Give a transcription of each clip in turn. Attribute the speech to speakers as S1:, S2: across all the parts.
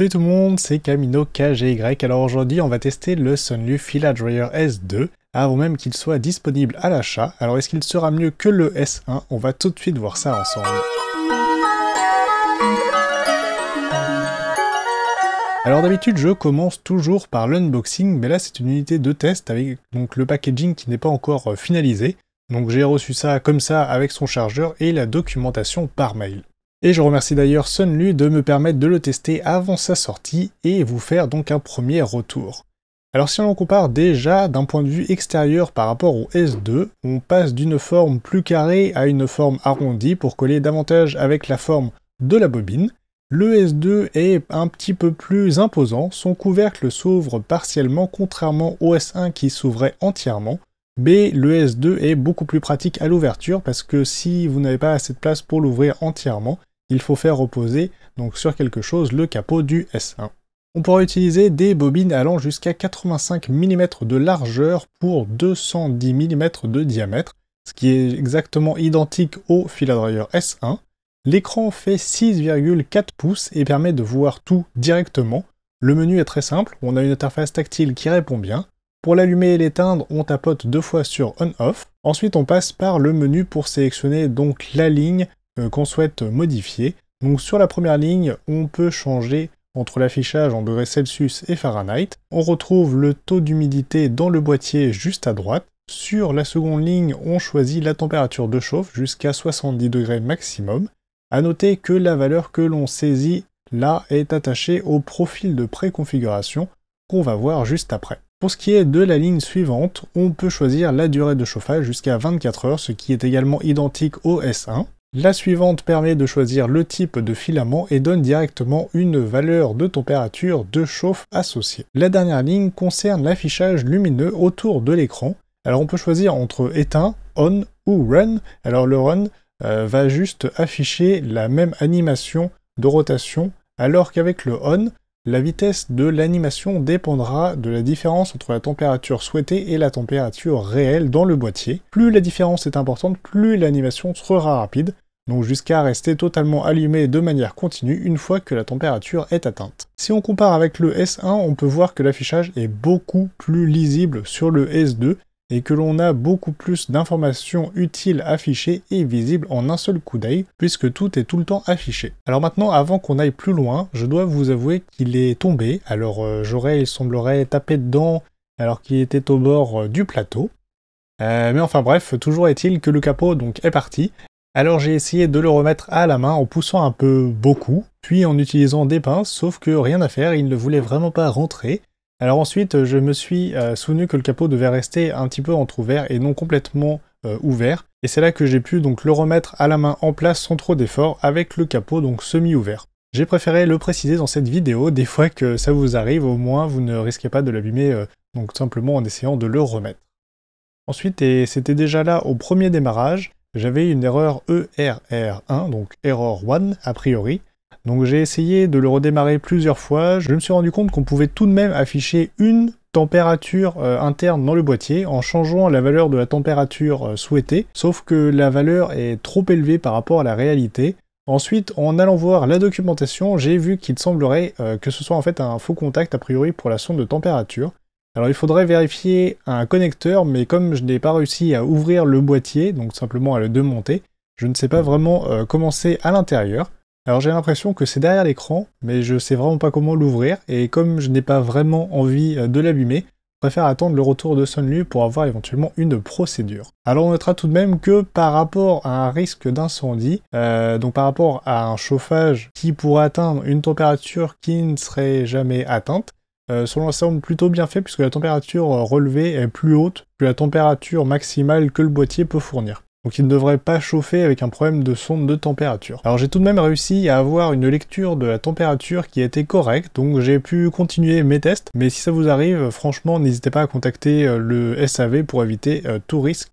S1: Salut tout le monde, c'est Camino KGY. Alors aujourd'hui, on va tester le Sunlu Fila S2 avant même qu'il soit disponible à l'achat. Alors est-ce qu'il sera mieux que le S1 On va tout de suite voir ça ensemble. Alors d'habitude je commence toujours par l'unboxing, mais là c'est une unité de test avec donc le packaging qui n'est pas encore euh, finalisé. Donc j'ai reçu ça comme ça avec son chargeur et la documentation par mail. Et je remercie d'ailleurs Sunlu de me permettre de le tester avant sa sortie et vous faire donc un premier retour. Alors si on compare déjà d'un point de vue extérieur par rapport au S2, on passe d'une forme plus carrée à une forme arrondie pour coller davantage avec la forme de la bobine. Le S2 est un petit peu plus imposant, son couvercle s'ouvre partiellement contrairement au S1 qui s'ouvrait entièrement. B, le S2 est beaucoup plus pratique à l'ouverture parce que si vous n'avez pas assez de place pour l'ouvrir entièrement, il faut faire reposer donc sur quelque chose le capot du S1. On pourra utiliser des bobines allant jusqu'à 85 mm de largeur pour 210 mm de diamètre, ce qui est exactement identique au fil S1. L'écran fait 6,4 pouces et permet de voir tout directement. Le menu est très simple, on a une interface tactile qui répond bien. Pour l'allumer et l'éteindre, on tapote deux fois sur On-Off. Ensuite, on passe par le menu pour sélectionner donc la ligne euh, qu'on souhaite modifier. Donc sur la première ligne, on peut changer entre l'affichage en degrés Celsius et Fahrenheit. On retrouve le taux d'humidité dans le boîtier juste à droite. Sur la seconde ligne, on choisit la température de chauffe jusqu'à 70 degrés maximum. A noter que la valeur que l'on saisit là est attachée au profil de préconfiguration qu'on va voir juste après. Pour ce qui est de la ligne suivante, on peut choisir la durée de chauffage jusqu'à 24 heures, ce qui est également identique au S1. La suivante permet de choisir le type de filament et donne directement une valeur de température de chauffe associée. La dernière ligne concerne l'affichage lumineux autour de l'écran. Alors on peut choisir entre éteint, on ou run. Alors le run euh, va juste afficher la même animation de rotation alors qu'avec le on, la vitesse de l'animation dépendra de la différence entre la température souhaitée et la température réelle dans le boîtier. Plus la différence est importante, plus l'animation sera rapide donc jusqu'à rester totalement allumé de manière continue une fois que la température est atteinte. Si on compare avec le S1, on peut voir que l'affichage est beaucoup plus lisible sur le S2 et que l'on a beaucoup plus d'informations utiles affichées et visibles en un seul coup d'œil, puisque tout est tout le temps affiché. Alors maintenant, avant qu'on aille plus loin, je dois vous avouer qu'il est tombé, alors euh, j'aurais, il semblerait, tapé dedans alors qu'il était au bord euh, du plateau. Euh, mais enfin bref, toujours est-il que le capot donc est parti, alors j'ai essayé de le remettre à la main en poussant un peu beaucoup, puis en utilisant des pinces, sauf que rien à faire, il ne voulait vraiment pas rentrer. Alors ensuite, je me suis euh, souvenu que le capot devait rester un petit peu entrouvert et non complètement euh, ouvert. Et c'est là que j'ai pu donc le remettre à la main en place sans trop d'effort avec le capot donc semi-ouvert. J'ai préféré le préciser dans cette vidéo, des fois que ça vous arrive, au moins vous ne risquez pas de l'abîmer euh, donc simplement en essayant de le remettre. Ensuite, et c'était déjà là au premier démarrage, j'avais une erreur ERR1, donc erreur 1 a priori. Donc j'ai essayé de le redémarrer plusieurs fois, je me suis rendu compte qu'on pouvait tout de même afficher une température euh, interne dans le boîtier en changeant la valeur de la température euh, souhaitée, sauf que la valeur est trop élevée par rapport à la réalité. Ensuite, en allant voir la documentation, j'ai vu qu'il semblerait euh, que ce soit en fait un faux contact a priori pour la sonde de température. Alors il faudrait vérifier un connecteur, mais comme je n'ai pas réussi à ouvrir le boîtier, donc simplement à le démonter, je ne sais pas vraiment euh, comment c'est à l'intérieur. Alors j'ai l'impression que c'est derrière l'écran, mais je sais vraiment pas comment l'ouvrir, et comme je n'ai pas vraiment envie euh, de l'abîmer, je préfère attendre le retour de Sunlu pour avoir éventuellement une procédure. Alors on notera tout de même que par rapport à un risque d'incendie, euh, donc par rapport à un chauffage qui pourrait atteindre une température qui ne serait jamais atteinte, euh, selon plutôt bien fait puisque la température euh, relevée est plus haute que la température maximale que le boîtier peut fournir. Donc il ne devrait pas chauffer avec un problème de sonde de température. Alors j'ai tout de même réussi à avoir une lecture de la température qui était correcte, donc j'ai pu continuer mes tests, mais si ça vous arrive, franchement n'hésitez pas à contacter euh, le SAV pour éviter euh, tout risque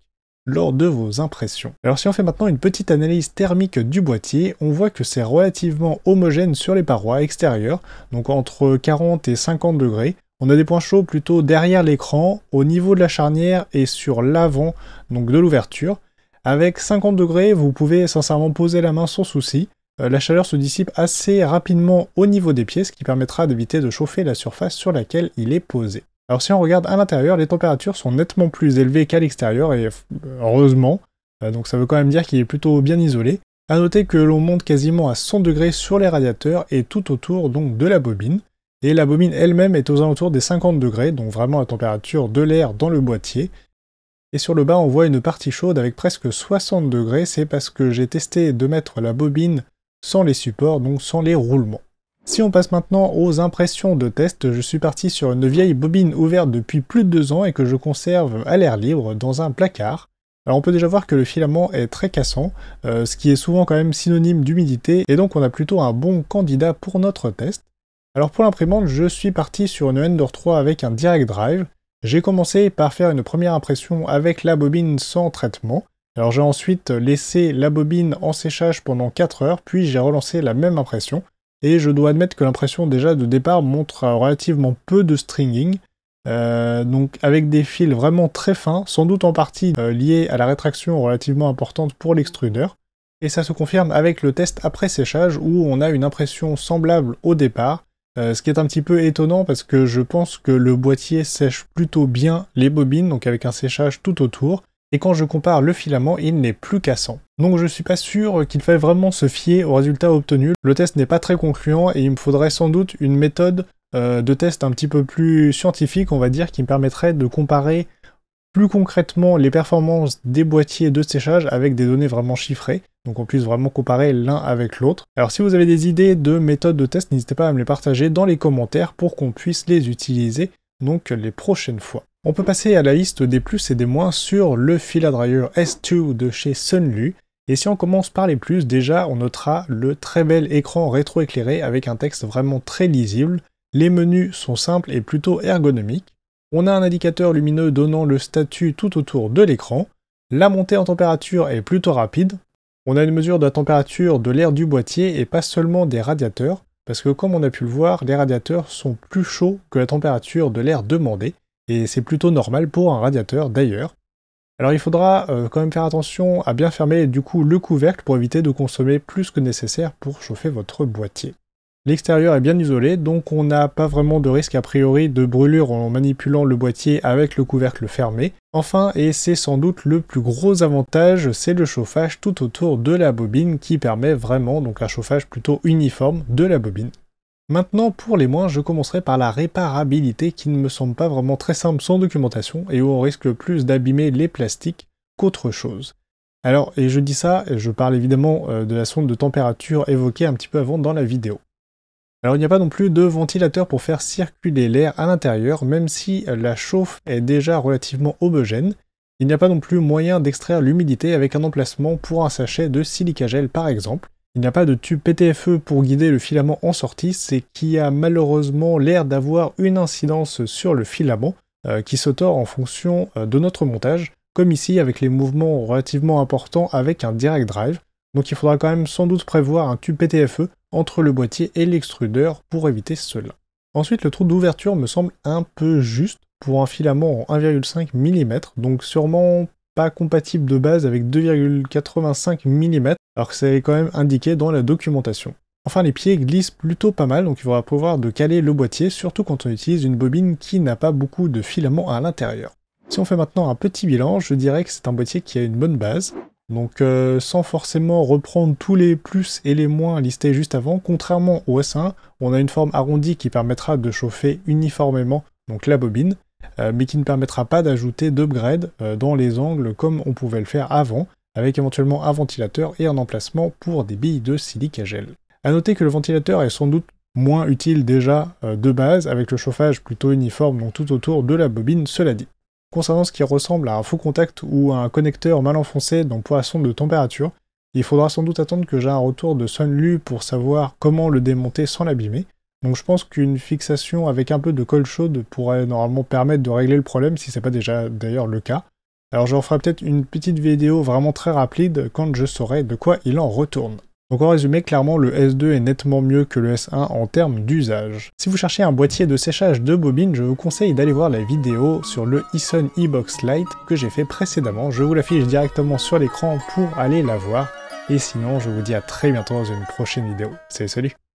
S1: lors de vos impressions. Alors si on fait maintenant une petite analyse thermique du boîtier, on voit que c'est relativement homogène sur les parois extérieures, donc entre 40 et 50 degrés, on a des points chauds plutôt derrière l'écran, au niveau de la charnière et sur l'avant, donc de l'ouverture. Avec 50 degrés, vous pouvez sincèrement poser la main sans souci. Euh, la chaleur se dissipe assez rapidement au niveau des pièces, ce qui permettra d'éviter de chauffer la surface sur laquelle il est posé. Alors si on regarde à l'intérieur, les températures sont nettement plus élevées qu'à l'extérieur, et euh, heureusement, euh, donc ça veut quand même dire qu'il est plutôt bien isolé. A noter que l'on monte quasiment à 100 degrés sur les radiateurs et tout autour donc de la bobine. Et la bobine elle-même est aux alentours des 50 degrés, donc vraiment la température de l'air dans le boîtier. Et sur le bas, on voit une partie chaude avec presque 60 degrés, c'est parce que j'ai testé de mettre la bobine sans les supports, donc sans les roulements. Si on passe maintenant aux impressions de test, je suis parti sur une vieille bobine ouverte depuis plus de deux ans et que je conserve à l'air libre dans un placard. Alors on peut déjà voir que le filament est très cassant, euh, ce qui est souvent quand même synonyme d'humidité, et donc on a plutôt un bon candidat pour notre test. Alors pour l'imprimante, je suis parti sur une Ender 3 avec un direct drive. J'ai commencé par faire une première impression avec la bobine sans traitement. Alors j'ai ensuite laissé la bobine en séchage pendant 4 heures, puis j'ai relancé la même impression et je dois admettre que l'impression déjà de départ montre relativement peu de stringing, euh, donc avec des fils vraiment très fins, sans doute en partie euh, liés à la rétraction relativement importante pour l'extrudeur, et ça se confirme avec le test après séchage où on a une impression semblable au départ, euh, ce qui est un petit peu étonnant parce que je pense que le boîtier sèche plutôt bien les bobines, donc avec un séchage tout autour, et quand je compare le filament, il n'est plus cassant. Donc je ne suis pas sûr qu'il faille vraiment se fier aux résultats obtenus, le test n'est pas très concluant et il me faudrait sans doute une méthode euh, de test un petit peu plus scientifique, on va dire, qui me permettrait de comparer plus concrètement les performances des boîtiers de séchage avec des données vraiment chiffrées, donc on puisse vraiment comparer l'un avec l'autre. Alors si vous avez des idées de méthodes de test, n'hésitez pas à me les partager dans les commentaires pour qu'on puisse les utiliser donc les prochaines fois. On peut passer à la liste des plus et des moins sur le dryer S2 de chez Sunlu. Et si on commence par les plus, déjà on notera le très bel écran rétroéclairé avec un texte vraiment très lisible. Les menus sont simples et plutôt ergonomiques. On a un indicateur lumineux donnant le statut tout autour de l'écran. La montée en température est plutôt rapide. On a une mesure de la température de l'air du boîtier et pas seulement des radiateurs parce que comme on a pu le voir, les radiateurs sont plus chauds que la température de l'air demandée, et c'est plutôt normal pour un radiateur d'ailleurs. Alors il faudra euh, quand même faire attention à bien fermer du coup le couvercle pour éviter de consommer plus que nécessaire pour chauffer votre boîtier. L'extérieur est bien isolé, donc on n'a pas vraiment de risque a priori de brûlure en manipulant le boîtier avec le couvercle fermé. Enfin, et c'est sans doute le plus gros avantage, c'est le chauffage tout autour de la bobine qui permet vraiment donc un chauffage plutôt uniforme de la bobine. Maintenant, pour les moins, je commencerai par la réparabilité qui ne me semble pas vraiment très simple sans documentation et où on risque plus d'abîmer les plastiques qu'autre chose. Alors, et je dis ça, je parle évidemment euh, de la sonde de température évoquée un petit peu avant dans la vidéo. Alors il n'y a pas non plus de ventilateur pour faire circuler l'air à l'intérieur, même si la chauffe est déjà relativement homogène. Il n'y a pas non plus moyen d'extraire l'humidité avec un emplacement pour un sachet de silica gel par exemple. Il n'y a pas de tube PTFE pour guider le filament en sortie, ce qui a malheureusement l'air d'avoir une incidence sur le filament euh, qui se tord en fonction euh, de notre montage, comme ici avec les mouvements relativement importants avec un direct drive. Donc il faudra quand même sans doute prévoir un tube PTFE entre le boîtier et l'extrudeur pour éviter cela. Ensuite, le trou d'ouverture me semble un peu juste pour un filament en 1,5 mm, donc sûrement pas compatible de base avec 2,85 mm, alors que c'est quand même indiqué dans la documentation. Enfin, les pieds glissent plutôt pas mal, donc il faudra pouvoir de caler le boîtier, surtout quand on utilise une bobine qui n'a pas beaucoup de filaments à l'intérieur. Si on fait maintenant un petit bilan, je dirais que c'est un boîtier qui a une bonne base, donc euh, sans forcément reprendre tous les plus et les moins listés juste avant, contrairement au S1, on a une forme arrondie qui permettra de chauffer uniformément donc la bobine, euh, mais qui ne permettra pas d'ajouter d'upgrade euh, dans les angles comme on pouvait le faire avant, avec éventuellement un ventilateur et un emplacement pour des billes de silica gel. A noter que le ventilateur est sans doute moins utile déjà de base, avec le chauffage plutôt uniforme tout autour de la bobine, cela dit. Concernant ce qui ressemble à un faux contact ou à un connecteur mal enfoncé dans poisson de température, il faudra sans doute attendre que j'ai un retour de Sunlu pour savoir comment le démonter sans l'abîmer. Donc je pense qu'une fixation avec un peu de colle chaude pourrait normalement permettre de régler le problème si c'est pas déjà d'ailleurs le cas. Alors je referai peut-être une petite vidéo vraiment très rapide quand je saurai de quoi il en retourne. Donc en résumé, clairement, le S2 est nettement mieux que le S1 en termes d'usage. Si vous cherchez un boîtier de séchage de bobine, je vous conseille d'aller voir la vidéo sur le Ison Ebox Lite que j'ai fait précédemment. Je vous l'affiche directement sur l'écran pour aller la voir. Et sinon, je vous dis à très bientôt dans une prochaine vidéo. C'est salut